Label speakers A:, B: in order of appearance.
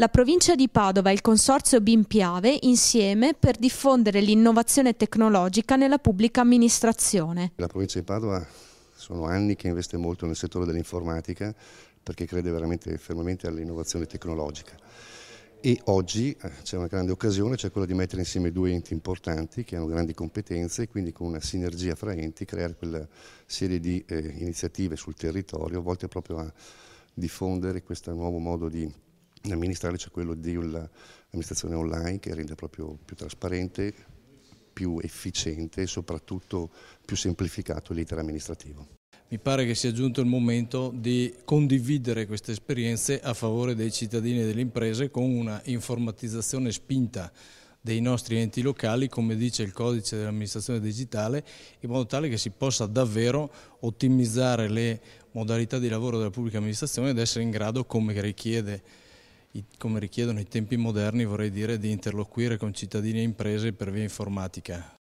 A: La Provincia di Padova e il Consorzio Bimpiave insieme per diffondere l'innovazione tecnologica nella pubblica amministrazione.
B: La Provincia di Padova sono anni che investe molto nel settore dell'informatica perché crede veramente fermamente all'innovazione tecnologica. E oggi eh, c'è una grande occasione, cioè quella di mettere insieme due enti importanti che hanno grandi competenze e quindi con una sinergia fra enti creare quella serie di eh, iniziative sul territorio volte proprio a diffondere questo nuovo modo di nel ministeriale c'è quello dell'amministrazione online che rende proprio più trasparente, più efficiente e soprattutto più semplificato l'itere amministrativo.
C: Mi pare che sia giunto il momento di condividere queste esperienze a favore dei cittadini e delle imprese con una informatizzazione spinta dei nostri enti locali, come dice il codice dell'amministrazione digitale, in modo tale che si possa davvero ottimizzare le modalità di lavoro della pubblica amministrazione ed essere in grado, come richiede come richiedono i tempi moderni, vorrei dire, di interloquire con cittadini e imprese per via informatica.